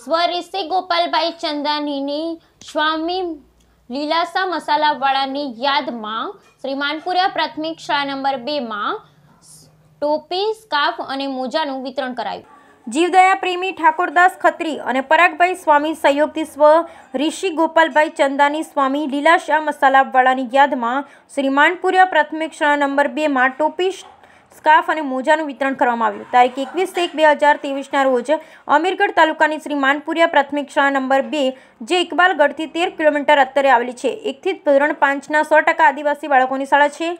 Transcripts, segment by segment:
સ્વરિષિ ગોપાલભાઈ ચંદાનીની સ્વામી લીલાસા મસાલાવાળાની યાદમાં શ્રીમાનપુરા પ્રાથમિક શાળા નંબર બેમાં ટોપી સ્કાર્ફ અને મોજાનું વિતરણ કરાયું જીવદયા પ્રેમી ઠાકોરદાસ ખત્રી અને પરાગભાઈ સ્વામી સહયોગથી સ્વ ઋષિ ગોપાલભાઈ ચંદાની સ્વામી લીલાશા મસાલાવાળાની યાદમાં શ્રીમાનપુરા પ્રાથમિક શાળા નંબર બેમાં ટોપી સ્કાર્ફ અને મોજાનું વિતરણ કરવામાં આવ્યું તારીખ એકવીસ એક બે હજાર ત્રેવીસના રોજ અમીરગઢ તાલુકાની શ્રી માનપુરિયા પ્રાથમિક શાળા નંબર બે જે ઇકબાલગઢથી તેર કિલોમીટર અત્તરે આવેલી છે એકથી ધોરણ પાંચના સો ટકા આદિવાસી બાળકોની શાળા છે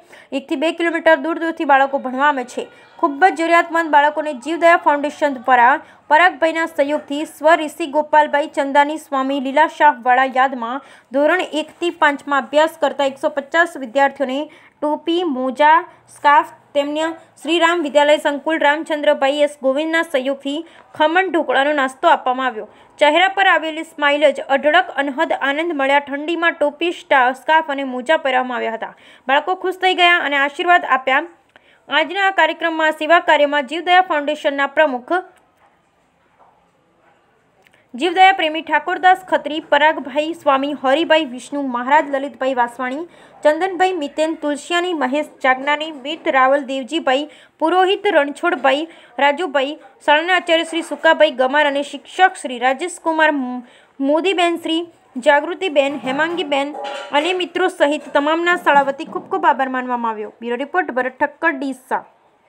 એકથી બે કિલોમીટર દૂર દૂરથી બાળકો ભણવા આવે છે ખૂબ જ જરૂરિયાતમંદ બાળકોને જીવદયા ફાઉન્ડેશન દ્વારા પરાગભાઈના સહયોગથી સ્વ ઋષિ ગોપાલભાઈ ચંદાની સ્વામી લીલા શાહવાળા યાદમાં ધોરણ એકથી પાંચમાં અભ્યાસ કરતા એકસો પચાસ વિદ્યાર્થીઓને ટોપી મોજા સ્કાર્ફ તેમને શ્રીરામ વિદ્યાલય સંકુલ રામચંદ્રભાઈ એસ ગોવિંદના સહયોગથી ખમણ ઢોકળાનો નાસ્તો આપવામાં આવ્યો ચહેરા પર આવેલી સ્માઇલ જ અઢળક અનહદ આનંદ મળ્યા ઠંડીમાં ટોપી સ્કાફ અને મોજા પહેરવામાં આવ્યા હતા બાળકો ખુશ થઈ ગયા અને આશીર્વાદ આપ્યા આજના આ કાર્યક્રમમાં સેવા કાર્યમાં જીવદયા ફાઉન્ડેશનના પ્રમુખ જીવદયા પ્રેમી ઠાકોરદાસ ખત્રી પરાગભાઈ સ્વામી હરિભાઈ વિષ્ણુ મહારાજ લલિતભાઈ વાસવાણી ચંદનભાઈ મિતેન તુલસિયાની મહેશ જાગનાની મિત રાવલ દેવજીભાઈ પુરોહિત રણછોડભાઈ રાજુભાઈ શરણાચાર્ય શ્રી સુકાભાઈ ગમાર અને શિક્ષક શ્રી રાજેશકુમાર મોદીબેન શ્રી જાગૃતિબેન હેમાંગીબેન અને મિત્રો સહિત તમામના શાળા વતી ખૂબ ખૂબ આભાર માનવામાં આવ્યો બ્યુરો રિપોર્ટ ભરત ઠક્કર ડીસા